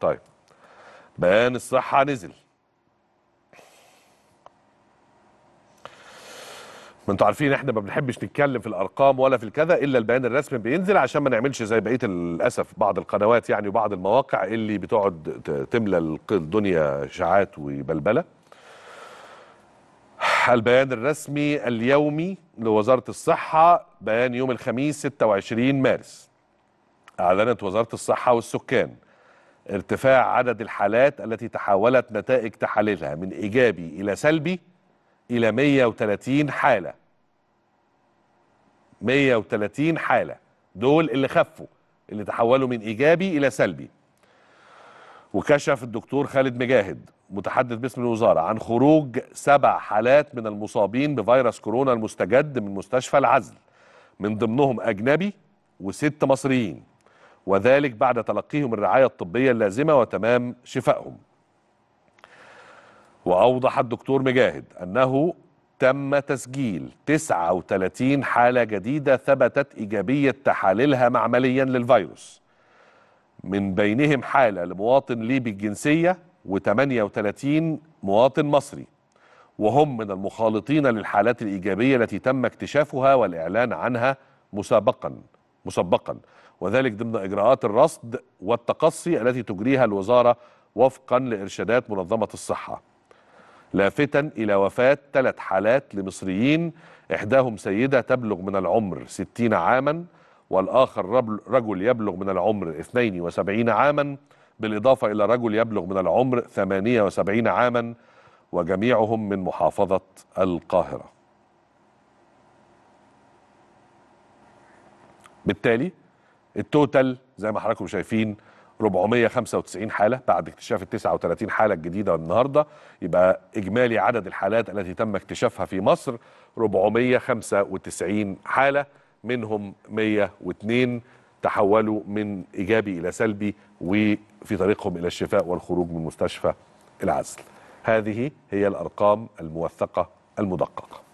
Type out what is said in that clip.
طيب بيان الصحة نزل ما انتوا عارفين احنا ما بنحبش نتكلم في الارقام ولا في الكذا الا البيان الرسمي بينزل عشان ما نعملش زي بقيه للاسف بعض القنوات يعني وبعض المواقع اللي بتقعد تملى الدنيا اشاعات وبلبله. البيان الرسمي اليومي لوزاره الصحه بيان يوم الخميس 26 مارس. اعلنت وزاره الصحه والسكان ارتفاع عدد الحالات التي تحولت نتائج تحاليلها من إيجابي إلى سلبي إلى 130 حالة 130 حالة دول اللي خفوا اللي تحولوا من إيجابي إلى سلبي وكشف الدكتور خالد مجاهد متحدث باسم الوزارة عن خروج سبع حالات من المصابين بفيروس كورونا المستجد من مستشفى العزل من ضمنهم أجنبي وست مصريين وذلك بعد تلقيهم الرعاية الطبية اللازمة وتمام شفائهم وأوضح الدكتور مجاهد أنه تم تسجيل 39 حالة جديدة ثبتت إيجابية تحاليلها معمليا للفيروس من بينهم حالة لمواطن ليبي الجنسية و38 مواطن مصري وهم من المخالطين للحالات الإيجابية التي تم اكتشافها والإعلان عنها مسابقاً مسبقا وذلك ضمن إجراءات الرصد والتقصي التي تجريها الوزارة وفقا لإرشادات منظمة الصحة لافتا إلى وفاة ثلاث حالات لمصريين إحداهم سيدة تبلغ من العمر 60 عاما والآخر رجل يبلغ من العمر 72 عاما بالإضافة إلى رجل يبلغ من العمر 78 عاما وجميعهم من محافظة القاهرة بالتالي التوتال زي ما حضراتكم شايفين 495 حالة بعد اكتشاف ال 39 حالة الجديدة النهاردة يبقى إجمالي عدد الحالات التي تم اكتشافها في مصر 495 حالة منهم 102 تحولوا من إيجابي إلى سلبي وفي طريقهم إلى الشفاء والخروج من مستشفى العزل هذه هي الأرقام الموثقة المدققة